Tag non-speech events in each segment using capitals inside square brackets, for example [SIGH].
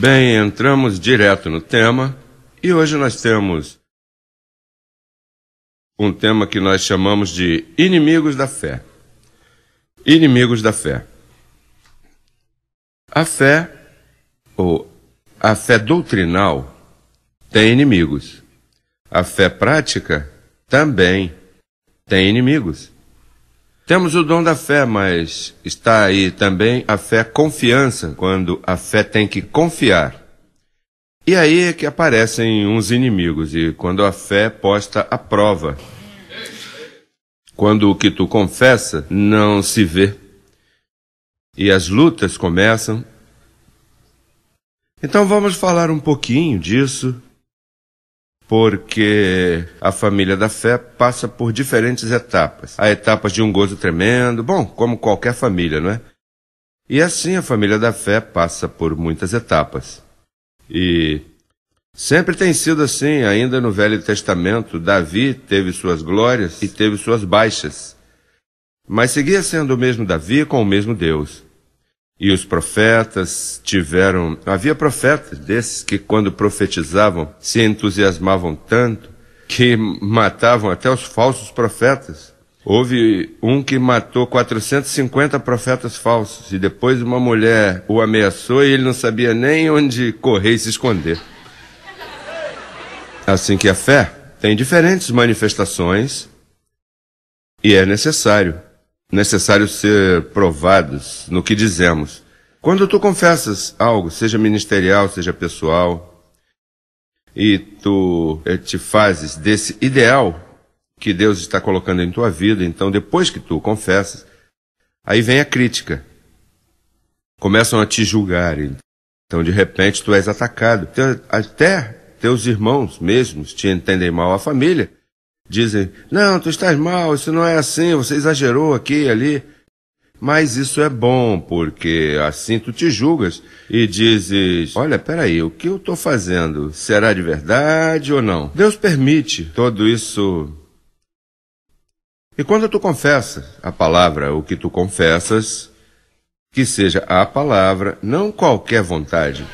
Bem, entramos direto no tema e hoje nós temos um tema que nós chamamos de inimigos da fé. Inimigos da fé. A fé, ou a fé doutrinal, tem inimigos. A fé prática também tem inimigos. Temos o dom da fé, mas está aí também a fé confiança, quando a fé tem que confiar. E aí é que aparecem uns inimigos, e quando a fé é posta à prova. Quando o que tu confessa não se vê. E as lutas começam. Então vamos falar um pouquinho disso porque a família da fé passa por diferentes etapas. Há etapas de um gozo tremendo, bom, como qualquer família, não é? E assim a família da fé passa por muitas etapas. E sempre tem sido assim, ainda no Velho Testamento, Davi teve suas glórias e teve suas baixas. Mas seguia sendo o mesmo Davi com o mesmo Deus. E os profetas tiveram. Havia profetas desses que, quando profetizavam, se entusiasmavam tanto que matavam até os falsos profetas. Houve um que matou 450 profetas falsos e depois uma mulher o ameaçou e ele não sabia nem onde correr e se esconder. Assim que a fé tem diferentes manifestações e é necessário necessário ser provados no que dizemos. Quando tu confessas algo, seja ministerial, seja pessoal, e tu eh, te fazes desse ideal que Deus está colocando em tua vida, então depois que tu confessas, aí vem a crítica. Começam a te julgar. Então, então de repente tu és atacado. Até teus irmãos mesmos te entendem mal, a família Dizem: Não, tu estás mal, isso não é assim, você exagerou aqui e ali. Mas isso é bom, porque assim tu te julgas e dizes: Olha, peraí, o que eu estou fazendo? Será de verdade ou não? Deus permite tudo isso. E quando tu confessas a palavra, o que tu confessas, que seja a palavra, não qualquer vontade.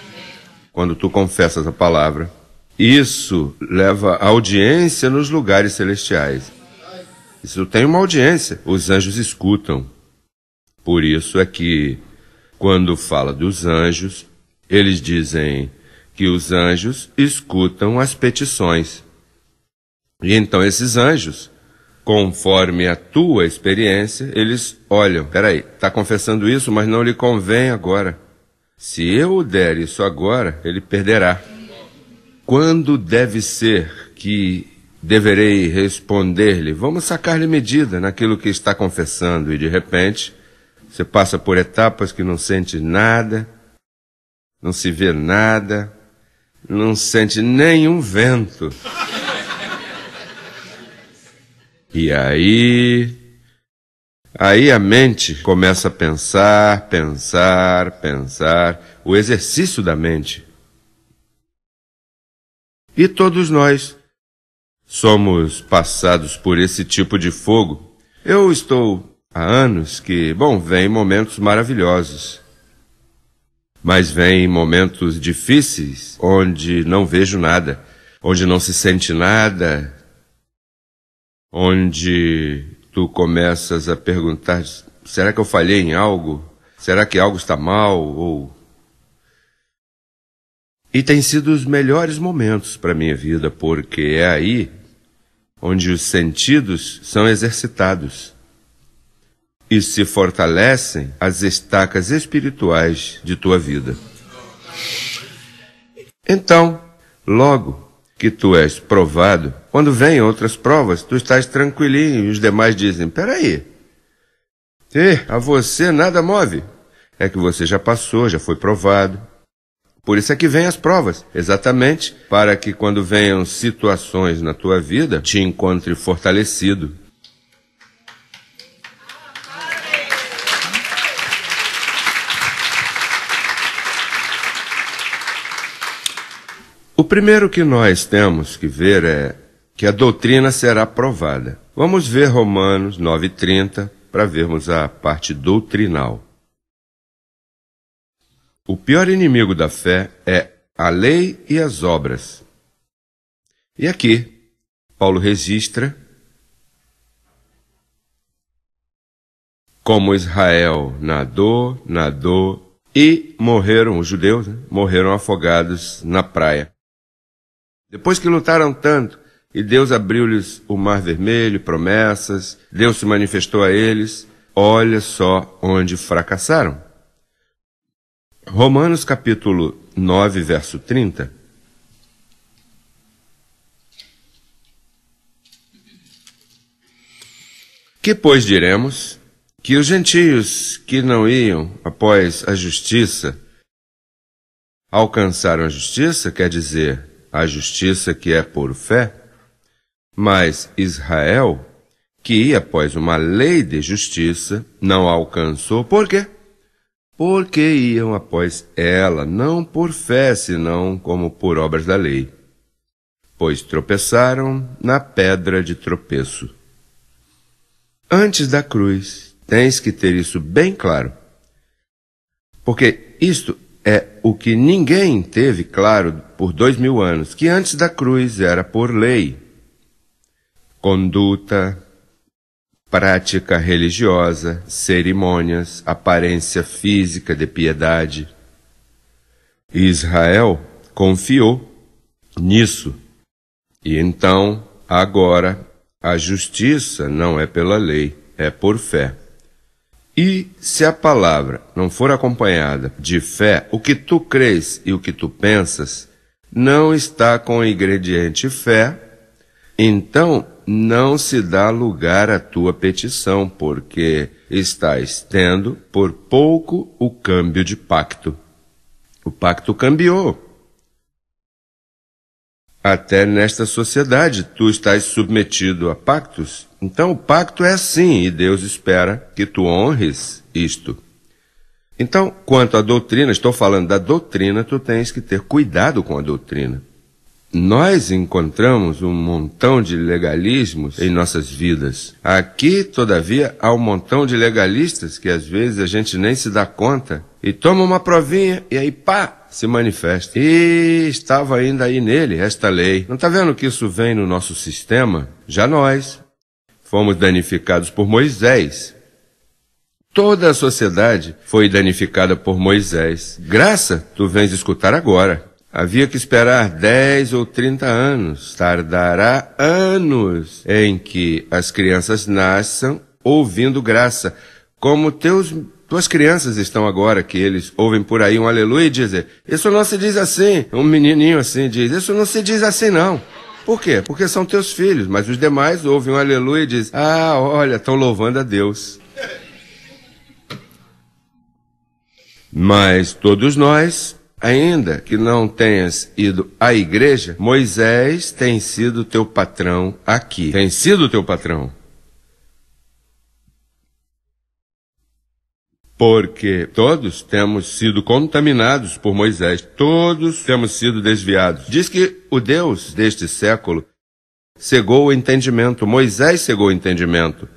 Quando tu confessas a palavra, isso leva a audiência nos lugares celestiais. Isso tem uma audiência, os anjos escutam. Por isso é que, quando fala dos anjos, eles dizem que os anjos escutam as petições. E então esses anjos, conforme a tua experiência, eles olham: peraí, está confessando isso, mas não lhe convém agora. Se eu der isso agora, ele perderá. Quando deve ser que deverei responder-lhe? Vamos sacar-lhe medida naquilo que está confessando, e de repente você passa por etapas que não sente nada, não se vê nada, não sente nenhum vento. E aí. Aí a mente começa a pensar, pensar, pensar. O exercício da mente e todos nós somos passados por esse tipo de fogo. Eu estou há anos que, bom, vem momentos maravilhosos. Mas vem momentos difíceis onde não vejo nada, onde não se sente nada, onde tu começas a perguntar: será que eu falhei em algo? Será que algo está mal? Ou e tem sido os melhores momentos para minha vida, porque é aí onde os sentidos são exercitados e se fortalecem as estacas espirituais de tua vida. Então, logo que tu és provado, quando vêm outras provas, tu estás tranquilinho e os demais dizem: peraí, a você nada move. É que você já passou, já foi provado, por isso é que vem as provas, exatamente para que quando venham situações na tua vida, te encontre fortalecido. O primeiro que nós temos que ver é que a doutrina será provada. Vamos ver Romanos 9:30 para vermos a parte doutrinal. O pior inimigo da fé é a lei e as obras. E aqui, Paulo registra como Israel nadou, nadou e morreram, os judeus né? morreram afogados na praia. Depois que lutaram tanto e Deus abriu-lhes o mar vermelho, promessas, Deus se manifestou a eles, olha só onde fracassaram. Romanos capítulo 9, verso 30. Que, pois, diremos? Que os gentios que não iam após a justiça alcançaram a justiça, quer dizer, a justiça que é por fé, mas Israel, que ia após uma lei de justiça, não alcançou. Por quê? porque iam após ela, não por fé, senão como por obras da lei, pois tropeçaram na pedra de tropeço. Antes da cruz, tens que ter isso bem claro, porque isto é o que ninguém teve claro por dois mil anos, que antes da cruz era por lei, conduta, prática religiosa, cerimônias, aparência física de piedade. Israel confiou nisso. E então, agora, a justiça não é pela lei, é por fé. E se a palavra não for acompanhada de fé, o que tu crês e o que tu pensas não está com o ingrediente fé, então não se dá lugar à tua petição, porque estás tendo por pouco o câmbio de pacto. O pacto cambiou. Até nesta sociedade tu estás submetido a pactos. Então o pacto é assim e Deus espera que tu honres isto. Então, quanto à doutrina, estou falando da doutrina, tu tens que ter cuidado com a doutrina. Nós encontramos um montão de legalismos em nossas vidas. Aqui, todavia, há um montão de legalistas que às vezes a gente nem se dá conta e toma uma provinha e aí pá, se manifesta. E estava ainda aí nele esta lei. Não está vendo que isso vem no nosso sistema? Já nós fomos danificados por Moisés. Toda a sociedade foi danificada por Moisés. Graça, tu vens escutar agora. Havia que esperar 10 ou 30 anos, tardará anos em que as crianças nasçam ouvindo graça, como teus, tuas crianças estão agora, que eles ouvem por aí um aleluia e dizem, isso não se diz assim. Um menininho assim diz, isso não se diz assim não. Por quê? Porque são teus filhos, mas os demais ouvem um aleluia e dizem, ah, olha, estão louvando a Deus. Mas todos nós Ainda que não tenhas ido à igreja, Moisés tem sido teu patrão aqui. Tem sido teu patrão. Porque todos temos sido contaminados por Moisés, todos temos sido desviados. Diz que o Deus deste século cegou o entendimento, Moisés cegou o entendimento.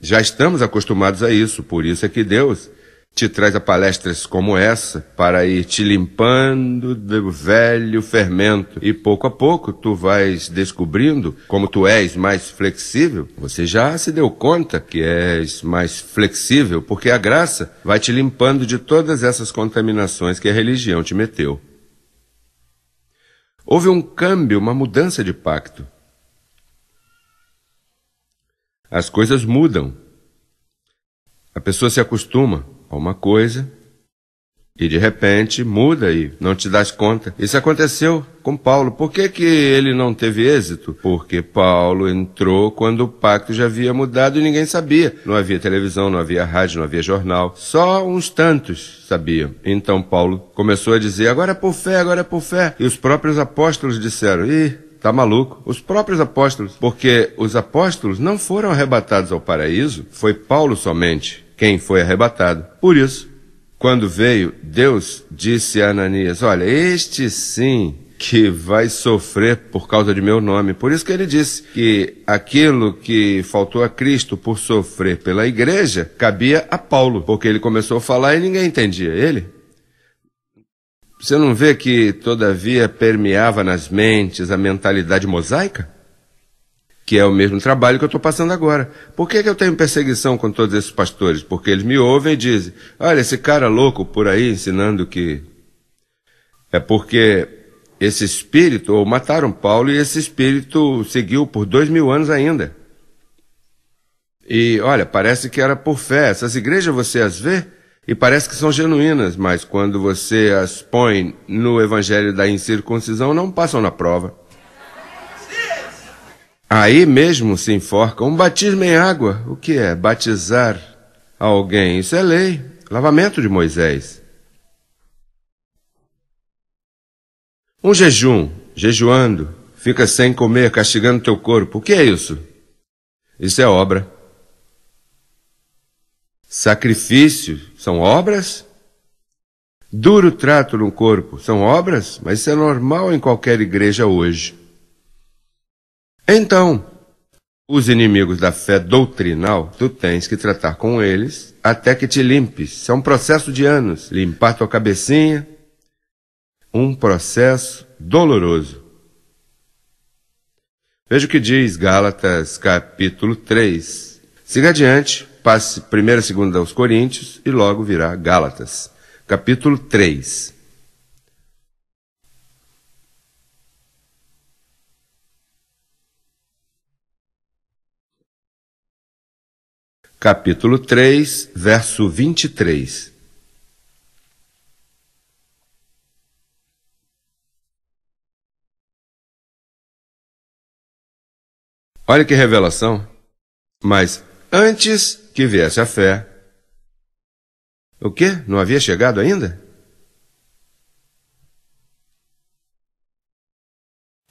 Já estamos acostumados a isso, por isso é que Deus te traz a palestras como essa para ir te limpando do velho fermento. E pouco a pouco tu vais descobrindo como tu és mais flexível. Você já se deu conta que és mais flexível, porque a graça vai te limpando de todas essas contaminações que a religião te meteu. Houve um câmbio, uma mudança de pacto. As coisas mudam. A pessoa se acostuma a uma coisa e de repente muda e não te das conta. Isso aconteceu com Paulo. Por que, que ele não teve êxito? Porque Paulo entrou quando o pacto já havia mudado e ninguém sabia. Não havia televisão, não havia rádio, não havia jornal. Só uns tantos sabiam. Então Paulo começou a dizer: agora é por fé, agora é por fé. E os próprios apóstolos disseram: ih, Tá maluco? Os próprios apóstolos, porque os apóstolos não foram arrebatados ao paraíso, foi Paulo somente quem foi arrebatado. Por isso, quando veio, Deus disse a Ananias: Olha, este sim que vai sofrer por causa de meu nome. Por isso que ele disse que aquilo que faltou a Cristo por sofrer pela igreja cabia a Paulo, porque ele começou a falar e ninguém entendia ele. Você não vê que todavia permeava nas mentes a mentalidade mosaica? que é o mesmo trabalho que eu estou passando agora. Por que, que eu tenho perseguição com todos esses pastores? Porque eles me ouvem e dizem: olha, esse cara louco por aí ensinando que. É porque esse espírito, ou mataram Paulo, e esse espírito seguiu por dois mil anos ainda. E olha, parece que era por fé. Essas igrejas você as vê e parece que são genuínas, mas quando você as põe no evangelho da incircuncisão, não passam na prova. Aí mesmo se enforca um batismo em água. O que é? Batizar alguém. Isso é lei. Lavamento de Moisés. Um jejum, jejuando, fica sem comer, castigando teu corpo. O que é isso? Isso é obra. Sacrifício são obras? Duro trato no corpo são obras? Mas isso é normal em qualquer igreja hoje. Então, os inimigos da fé doutrinal, tu tens que tratar com eles até que te limpes. É um processo de anos. Limpar tua cabecinha, um processo doloroso. Veja o que diz Gálatas capítulo 3. Siga adiante, passe primeira e segunda aos Coríntios e logo virá Gálatas, capítulo 3. capítulo 3, verso 23. Olha que revelação! Mas antes que viesse a fé, o que? Não havia chegado ainda?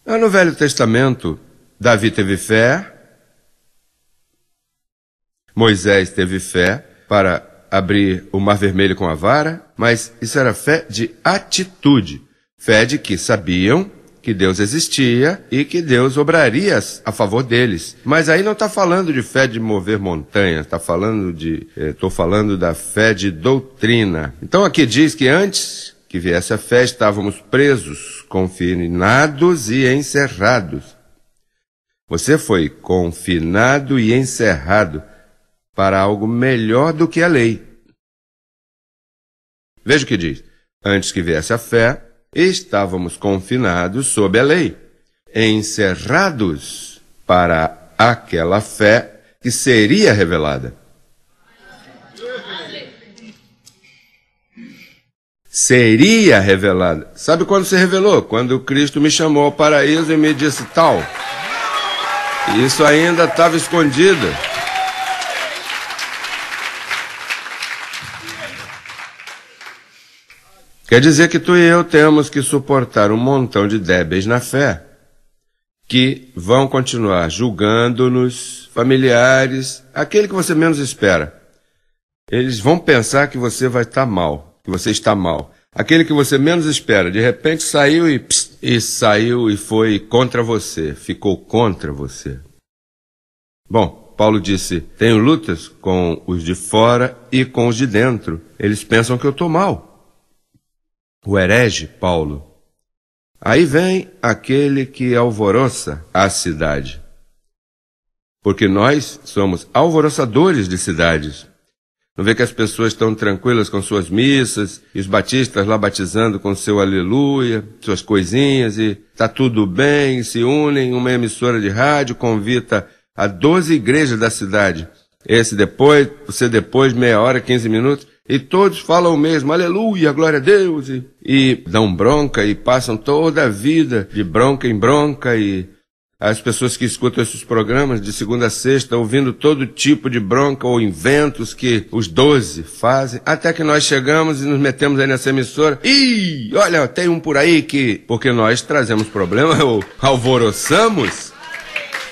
Ah, no Velho Testamento, Davi teve fé, Moisés teve fé para abrir o mar vermelho com a vara, mas isso era fé de atitude. Fé de que sabiam que Deus existia e que Deus obraria a favor deles. Mas aí não está falando de fé de mover montanhas, está falando de. Estou eh, falando da fé de doutrina. Então aqui diz que antes que viesse a fé estávamos presos, confinados e encerrados. Você foi confinado e encerrado para algo melhor do que a lei. Veja o que diz: Antes que viesse a fé, estávamos confinados sob a lei, encerrados para aquela fé que seria revelada. Seria revelada. Sabe quando se revelou? Quando Cristo me chamou ao paraíso e me disse tal. Isso ainda estava escondido. Quer dizer que tu e eu temos que suportar um montão de débeis na fé que vão continuar julgando-nos, familiares, aquele que você menos espera. Eles vão pensar que você vai estar tá mal, que você está mal. Aquele que você menos espera, de repente saiu e, pss, e saiu e foi contra você, ficou contra você. Bom, Paulo disse: tenho lutas com os de fora e com os de dentro. Eles pensam que eu estou mal o herege Paulo. Aí vem aquele que alvoroça a cidade. Porque nós somos alvoroçadores de cidades. Não vê que as pessoas estão tranquilas com suas missas, e os batistas lá batizando com seu aleluia, suas coisinhas, e tá tudo bem, se unem, uma emissora de rádio convida a 12 igrejas da cidade. Esse depois, você depois, meia hora, 15 minutos, e todos falam o mesmo, aleluia, glória a Deus. E, e dão bronca e passam toda a vida de bronca em bronca e as pessoas que escutam esses programas de segunda a sexta, ouvindo todo tipo de bronca ou inventos que os doze fazem, até que nós chegamos e nos metemos aí nessa emissora. E olha, tem um por aí que, porque nós trazemos problema, [LAUGHS] ou alvoroçamos,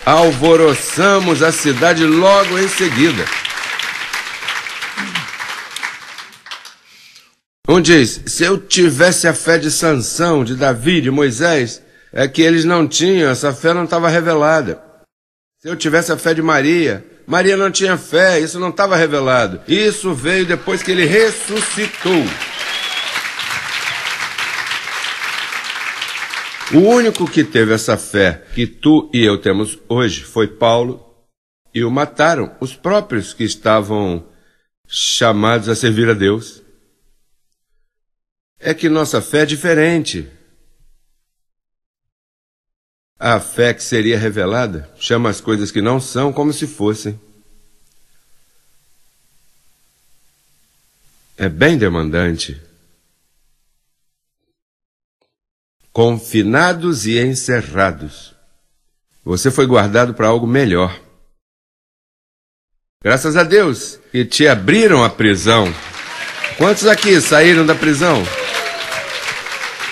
alvoroçamos a cidade logo em seguida. Um diz: se eu tivesse a fé de Sansão, de Davi, de Moisés, é que eles não tinham, essa fé não estava revelada. Se eu tivesse a fé de Maria, Maria não tinha fé, isso não estava revelado. Isso veio depois que ele ressuscitou. O único que teve essa fé que tu e eu temos hoje foi Paulo, e o mataram, os próprios que estavam chamados a servir a Deus é que nossa fé é diferente. A fé que seria revelada chama as coisas que não são como se fossem. É bem demandante. Confinados e encerrados. Você foi guardado para algo melhor. Graças a Deus que te abriram a prisão. Quantos aqui saíram da prisão?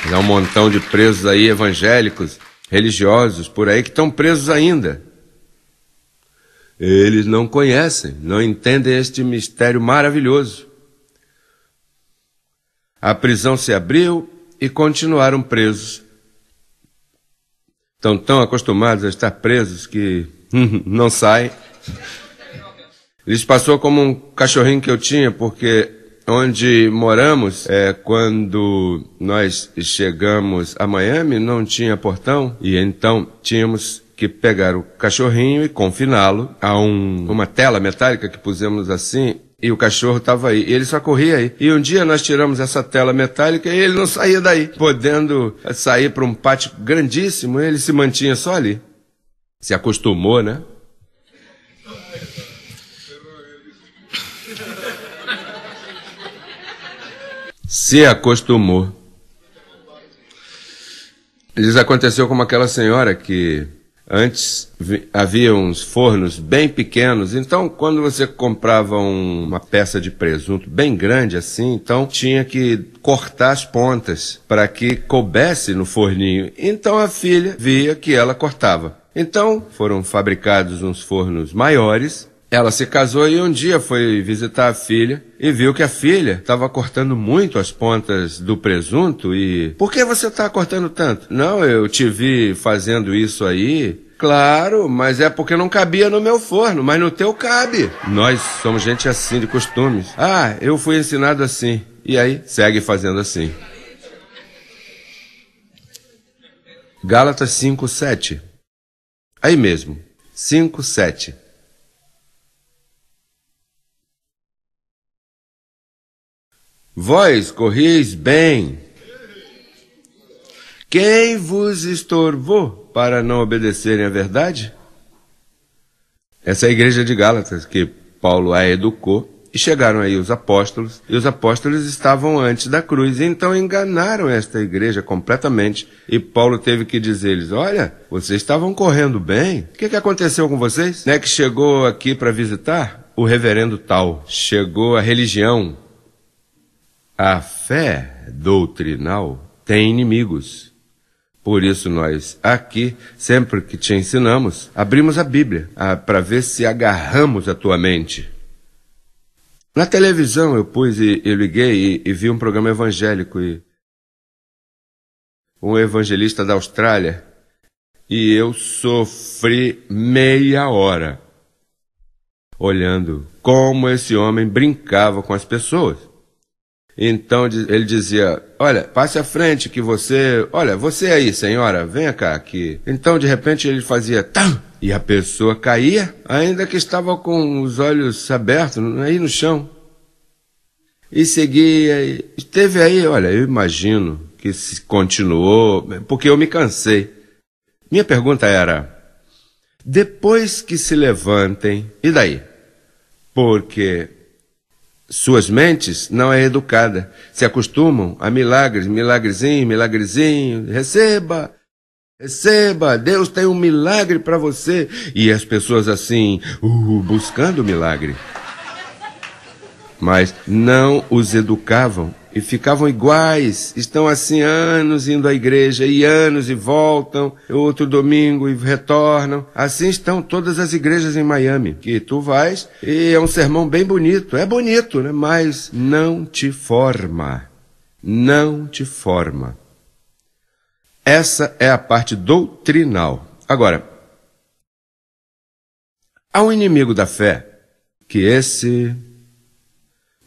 Mas há um montão de presos aí, evangélicos, religiosos, por aí, que estão presos ainda. Eles não conhecem, não entendem este mistério maravilhoso. A prisão se abriu e continuaram presos. Estão tão acostumados a estar presos que [LAUGHS] não saem. Isso passou como um cachorrinho que eu tinha, porque onde moramos, é, quando nós chegamos a Miami, não tinha portão e então tínhamos que pegar o cachorrinho e confiná-lo a um, uma tela metálica que pusemos assim e o cachorro estava aí. ele só corria aí. E um dia nós tiramos essa tela metálica e ele não saía daí. Podendo sair para um pátio grandíssimo, ele se mantinha só ali. Se acostumou, né? se acostumou. Isso aconteceu como aquela senhora que antes havia uns fornos bem pequenos, então quando você comprava um, uma peça de presunto bem grande assim, então tinha que cortar as pontas para que coubesse no forninho. Então a filha via que ela cortava. Então foram fabricados uns fornos maiores ela se casou e um dia foi visitar a filha e viu que a filha estava cortando muito as pontas do presunto e. Por que você está cortando tanto? Não, eu te vi fazendo isso aí Claro, mas é porque não cabia no meu forno, mas no teu cabe. Nós somos gente assim de costumes. Ah, eu fui ensinado assim. E aí, segue fazendo assim. Gálatas 7. Aí mesmo. 7. Vós correis bem. Quem vos estorvou para não obedecerem à verdade? Essa é a igreja de Gálatas que Paulo a educou. E chegaram aí os apóstolos, e os apóstolos estavam antes da cruz, então enganaram esta igreja completamente. E Paulo teve que dizer-lhes: Olha, vocês estavam correndo bem, o que, que aconteceu com vocês? Né, que chegou aqui para visitar o reverendo tal, chegou a religião, a fé doutrinal tem inimigos. Por isso, nós aqui, sempre que te ensinamos, abrimos a Bíblia ah, para ver se agarramos a tua mente. Na televisão eu pus e liguei e, e vi um programa evangélico e um evangelista da Austrália e eu sofri meia hora olhando como esse homem brincava com as pessoas. Então ele dizia: Olha, passe à frente que você. Olha, você aí, senhora, venha cá aqui. Então de repente ele fazia tam! E a pessoa caía, ainda que estava com os olhos abertos, né, aí no chão. E seguia. E esteve aí, olha, eu imagino que se continuou, porque eu me cansei. Minha pergunta era: depois que se levantem, e daí? Porque suas mentes não é educada. Se acostumam a milagres, milagrezinho, milagrezinho. Receba, receba. Deus tem um milagre para você. E as pessoas assim, uh, buscando milagre mas não os educavam e ficavam iguais. Estão assim anos indo à igreja e anos e voltam, outro domingo e retornam. Assim estão todas as igrejas em Miami, que tu vais e é um sermão bem bonito. É bonito, né? Mas não te forma. Não te forma. Essa é a parte doutrinal. Agora, há um inimigo da fé que esse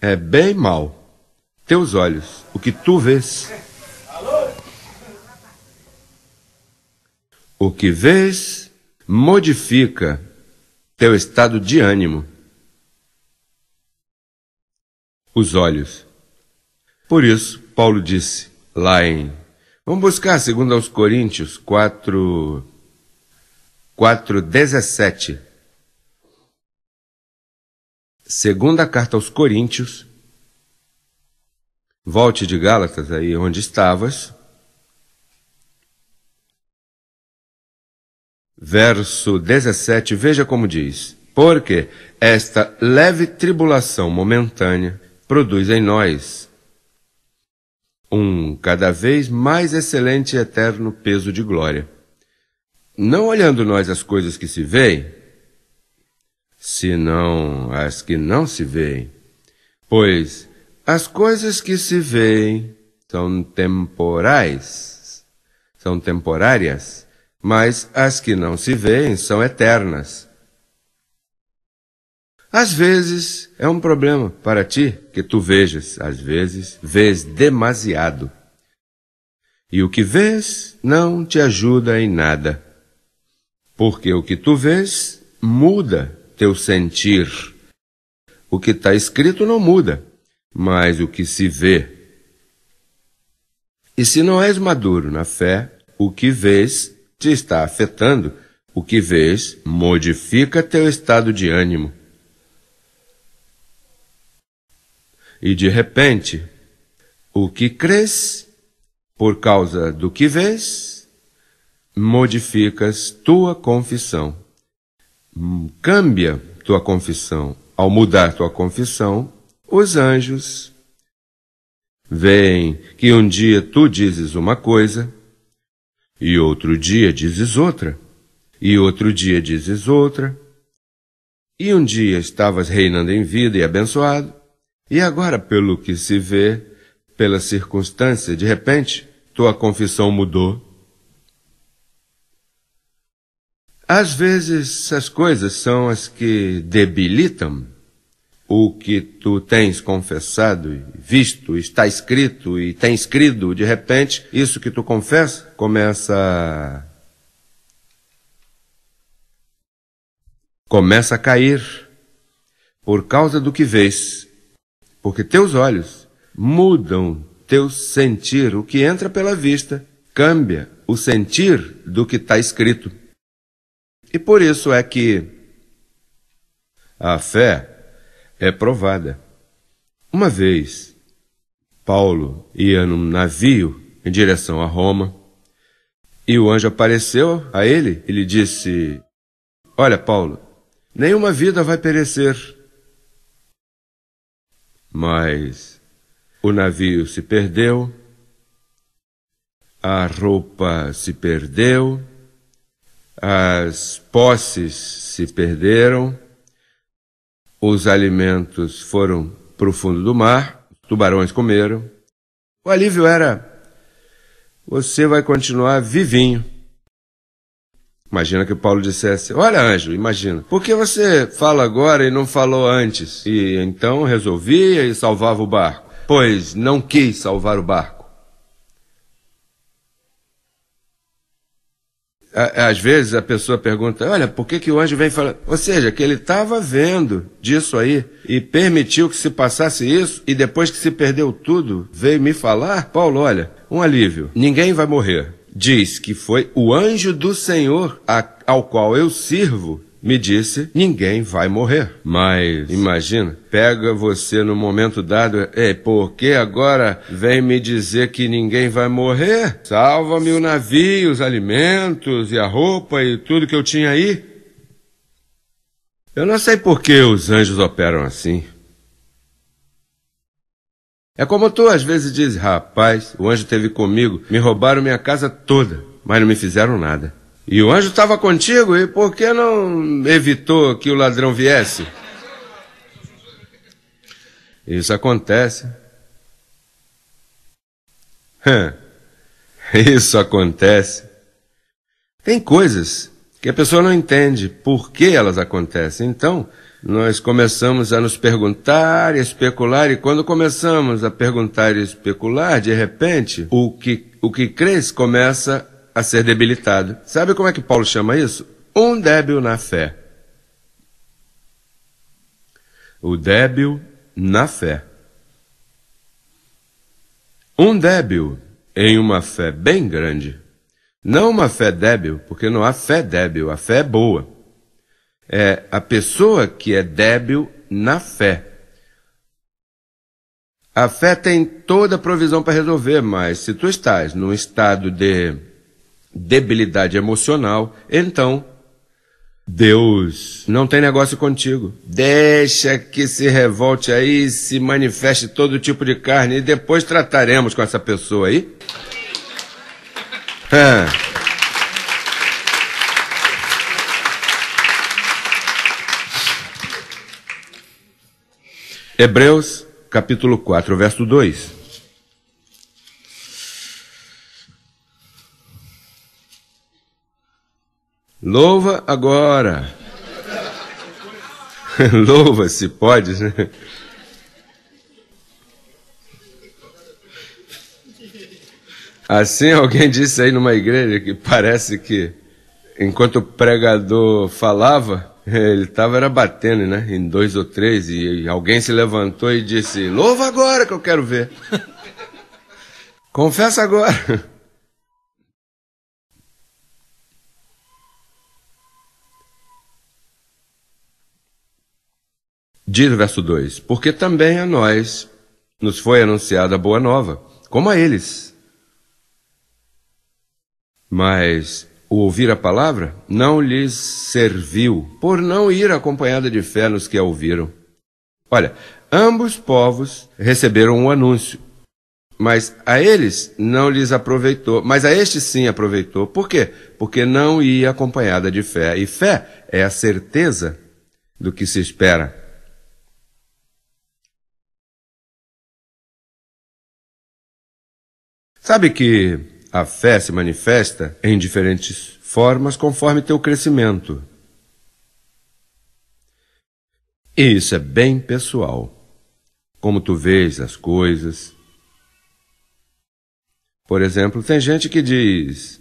é bem mal. Teus olhos, o que tu vês. O que vês modifica teu estado de ânimo. Os olhos. Por isso, Paulo disse lá em. Vamos buscar, segundo aos Coríntios 4, 4, 17. Segunda carta aos Coríntios. Volte de Gálatas aí onde estavas. Verso 17, veja como diz: Porque esta leve tribulação momentânea produz em nós um cada vez mais excelente e eterno peso de glória. Não olhando nós as coisas que se veem, senão as que não se veem. Pois as coisas que se veem são temporais, são temporárias, mas as que não se veem são eternas. Às vezes é um problema para ti que tu vejas, às vezes vês demasiado. E o que vês não te ajuda em nada, porque o que tu vês muda teu sentir. O que está escrito não muda, mas o que se vê. E se não és maduro na fé, o que vês te está afetando, o que vês modifica teu estado de ânimo. E de repente, o que crês, por causa do que vês, modificas tua confissão. Hum, cambia tua confissão. Ao mudar tua confissão, os anjos veem que um dia tu dizes uma coisa, e outro dia dizes outra, e outro dia dizes outra, e um dia estavas reinando em vida e abençoado, e agora, pelo que se vê, pela circunstância, de repente, tua confissão mudou Às vezes essas coisas são as que debilitam o que tu tens confessado, visto, está escrito e tem escrito, de repente, isso que tu confessa começa a... começa a cair por causa do que vês, porque teus olhos mudam teu sentir, o que entra pela vista, cambia o sentir do que está escrito. E por isso é que a fé é provada. Uma vez, Paulo ia num navio em direção a Roma e o anjo apareceu a ele e lhe disse: Olha, Paulo, nenhuma vida vai perecer. Mas o navio se perdeu, a roupa se perdeu, as posses se perderam, os alimentos foram para o fundo do mar, tubarões comeram. O alívio era: você vai continuar vivinho. Imagina que Paulo dissesse: Olha, anjo, imagina, por que você fala agora e não falou antes? E então resolvia e salvava o barco. Pois não quis salvar o barco. às vezes a pessoa pergunta, olha, por que, que o anjo vem falar? Ou seja, que ele estava vendo disso aí e permitiu que se passasse isso e depois que se perdeu tudo, veio me falar, Paulo, olha, um alívio, ninguém vai morrer. Diz que foi o anjo do Senhor a, ao qual eu sirvo me disse: ninguém vai morrer. Mas imagina, pega você no momento dado, é porque agora vem me dizer que ninguém vai morrer? Salva-me o navio, os alimentos e a roupa e tudo que eu tinha aí. Eu não sei por que os anjos operam assim. É como tu às vezes dizes: rapaz, o anjo teve comigo, me roubaram minha casa toda, mas não me fizeram nada. E o anjo estava contigo, e por que não evitou que o ladrão viesse? Isso acontece. Isso acontece. Tem coisas que a pessoa não entende por que elas acontecem. Então, nós começamos a nos perguntar e especular, e quando começamos a perguntar e especular, de repente, o que, o que cresce começa a ser debilitado. Sabe como é que Paulo chama isso? Um débil na fé. O débil na fé. Um débil em uma fé bem grande. Não uma fé débil, porque não há fé débil, a fé é boa. É a pessoa que é débil na fé. A fé tem toda a provisão para resolver, mas se tu estás num estado de debilidade emocional, então Deus não tem negócio contigo. Deixa que se revolte aí, se manifeste todo tipo de carne e depois trataremos com essa pessoa aí. É. É. Hebreus capítulo 4, verso 2. Louva agora. [LAUGHS] Louva se podes, né? Assim alguém disse aí numa igreja que parece que enquanto o pregador falava, ele estava era batendo, né? Em dois ou três, e alguém se levantou e disse, louva agora que eu quero ver. [LAUGHS] Confessa agora. Diz o verso 2: Porque também a nós nos foi anunciada a boa nova, como a eles. Mas o ouvir a palavra não lhes serviu, por não ir acompanhada de fé nos que a ouviram. Olha, ambos povos receberam o um anúncio, mas a eles não lhes aproveitou, mas a este sim aproveitou. Por quê? Porque não ia acompanhada de fé, e fé é a certeza do que se espera. Sabe que a fé se manifesta em diferentes formas conforme teu crescimento. E isso é bem pessoal. Como tu vês as coisas. Por exemplo, tem gente que diz: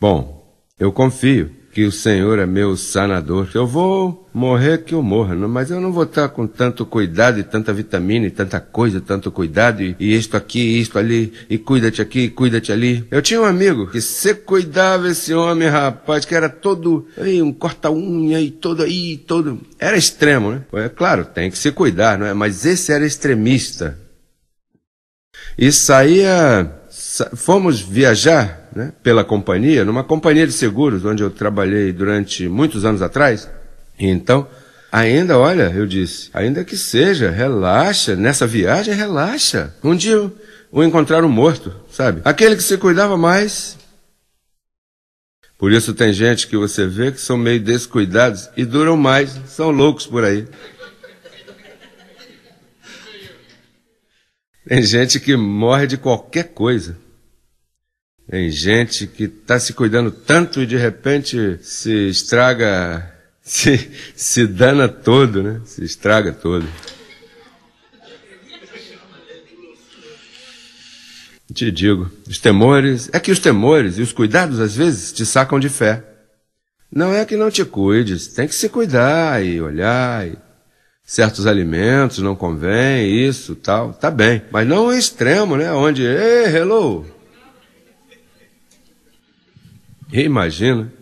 Bom, eu confio que o Senhor é meu sanador. Eu vou morrer que eu morra, mas eu não vou estar com tanto cuidado e tanta vitamina e tanta coisa, tanto cuidado e, e isto aqui, e isto ali, e cuida-te aqui, e cuida-te ali. Eu tinha um amigo que se cuidava esse homem, rapaz, que era todo, ei, um corta-unha e todo aí, todo. Era extremo, né? É claro, tem que se cuidar, não é? Mas esse era extremista. E saía, sa... fomos viajar né, pela companhia, numa companhia de seguros, onde eu trabalhei durante muitos anos atrás. Então, ainda, olha, eu disse, ainda que seja, relaxa, nessa viagem, relaxa. Um dia o encontraram morto, sabe? Aquele que se cuidava mais. Por isso tem gente que você vê que são meio descuidados e duram mais, são loucos por aí. Tem gente que morre de qualquer coisa. Tem gente que está se cuidando tanto e de repente se estraga, [LAUGHS] se, se dana todo, né? Se estraga todo. Te digo, os temores, é que os temores e os cuidados às vezes te sacam de fé. Não é que não te cuides, tem que se cuidar e olhar. E certos alimentos não convém, isso, tal. Tá bem. Mas não o extremo, né? Onde, hey, hello, Reimagina.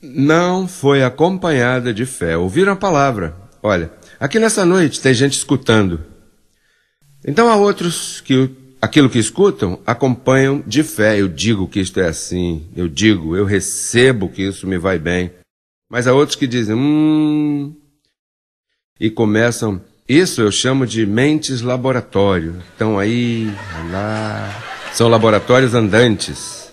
Não foi acompanhada de fé. Ouviram a palavra. Olha, aqui nessa noite tem gente escutando. Então há outros que aquilo que escutam acompanham de fé. Eu digo que isto é assim. Eu digo, eu recebo que isso me vai bem. Mas há outros que dizem, hum, e começam isso eu chamo de mentes laboratório. Estão aí, lá. São laboratórios andantes.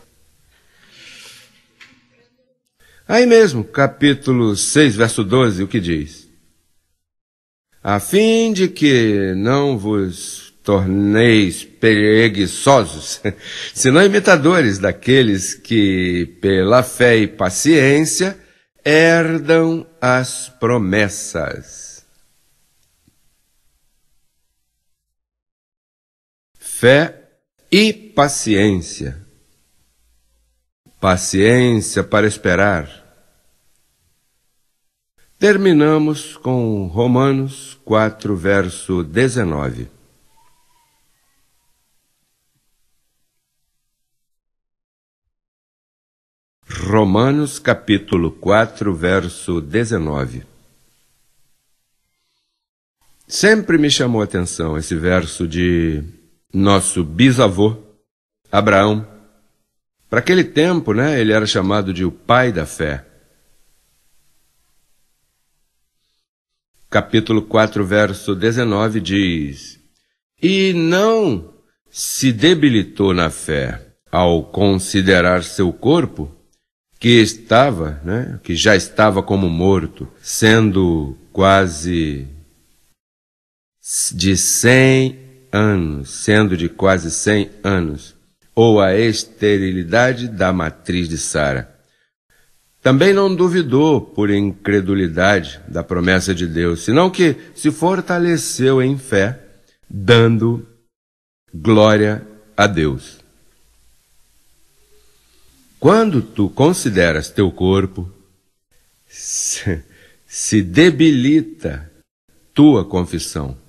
Aí mesmo, capítulo 6, verso 12, o que diz? A fim de que não vos torneis preguiçosos, [LAUGHS] senão imitadores daqueles que, pela fé e paciência, herdam as promessas. fé e paciência. Paciência para esperar. Terminamos com Romanos 4, verso 19. Romanos capítulo 4, verso 19. Sempre me chamou a atenção esse verso de nosso bisavô, Abraão. Para aquele tempo, né, ele era chamado de o pai da fé. Capítulo 4, verso 19 diz: E não se debilitou na fé ao considerar seu corpo, que estava, né, que já estava como morto, sendo quase de cem anos, sendo de quase cem anos, ou a esterilidade da matriz de Sara. Também não duvidou por incredulidade da promessa de Deus, senão que se fortaleceu em fé, dando glória a Deus. Quando tu consideras teu corpo, se debilita tua confissão.